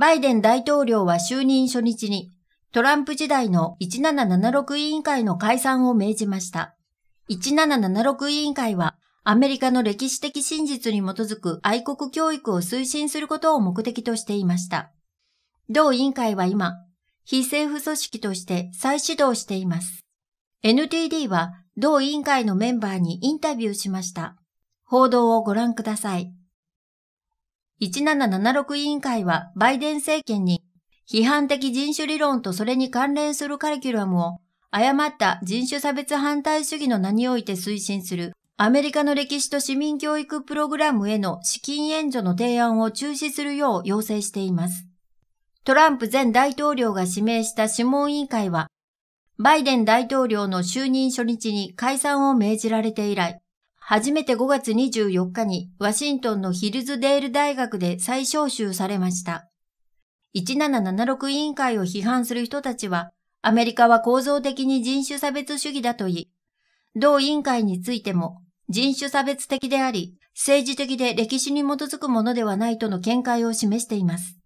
バイデン大統領は就任初日に、トランプ時代の1776委員会の解散を命じました。1776委員会は、アメリカの歴史的真実に基づく愛国教育を推進することを目的としていました。同委員会は今、非政府組織として再始動しています。NTD は同委員会のメンバーにインタビューしました。報道をご覧ください。1776委員会はバイデン政権に批判的人種理論とそれに関連するカリキュラムを誤った人種差別反対主義の名において推進するアメリカの歴史と市民教育プログラムへの資金援助の提案を中止するよう要請しています。トランプ前大統領が指名した諮問委員会は、バイデン大統領の就任初日に解散を命じられて以来、初めて5月24日にワシントンのヒルズデール大学で再招集されました。1776委員会を批判する人たちは、アメリカは構造的に人種差別主義だと言い、同委員会についても人種差別的であり、政治的で歴史に基づくものではないとの見解を示しています。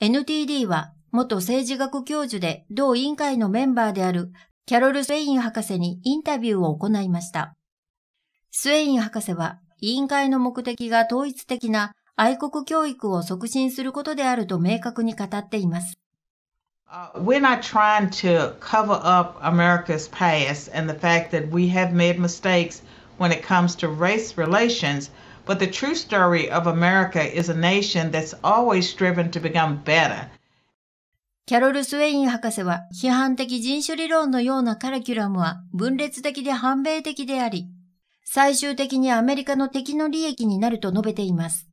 NTD は元政治学教授で同委員会のメンバーであるキャロル・スペイン博士にインタビューを行いました。スウェイン博士は委員会の目的が統一的な愛国教育を促進することであると明確に語っています。We're not trying to cover up America's past and the fact that we have made mistakes when it comes to race relations, but the true story of America is a nation that's always striven to become better. キャロル・スウェイン博士は批判的人種理論のようなカリキュラムは分裂的で反米的であり、最終的にアメリカの敵の利益になると述べています。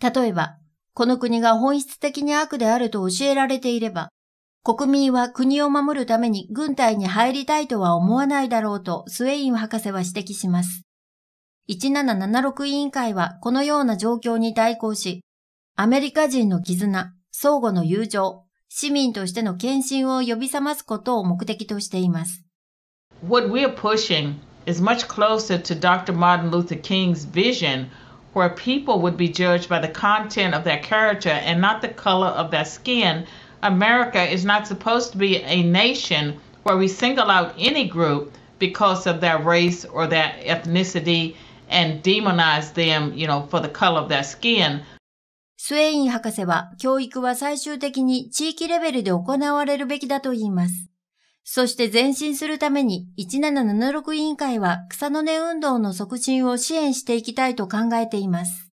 例えば、この国が本質的に悪であると教えられていれば、国民は国を守るために軍隊に入りたいとは思わないだろうとスウェイン博士は指摘します。1776委員会はこのような状況に対抗し、アメリカ人の絆、相互の友情、市民としての献身を呼び覚ますことを目的としています。What we're pushing is much closer to Dr. Martin Luther King's vision, where people would be judged by the content of their character and not the color of their skin, America is not supposed to be a nation where we single out any group because of their race or their ethnicity and demonize them, you know, for the color of their skin. スウェイン博士は教育は最終的に地域レベルで行われるべきだと言います。そして前進するために1776委員会は草の根運動の促進を支援していきたいと考えています。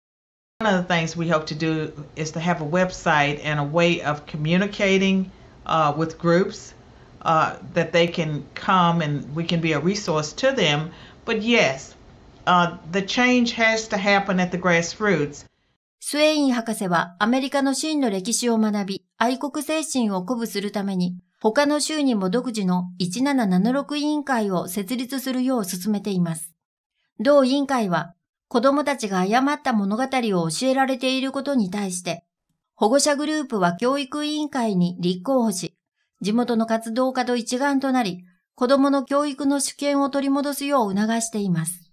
One of the things we hope to do is to have a website and a way of communicating uh, with groups uh, that they can come and we can be a resource to them. But yes, uh, the change has to happen at the grassroots. スウェイン博士はアメリカの真の歴史を学び、愛国精神を鼓舞するために、他の州にも独自の1776委員会を設立するよう進めています。同委員会は、子供たちが誤った物語を教えられていることに対して、保護者グループは教育委員会に立候補し、地元の活動家と一丸となり、子供の教育の主権を取り戻すよう促しています。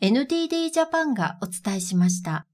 NTD ジャパンがお伝えしました。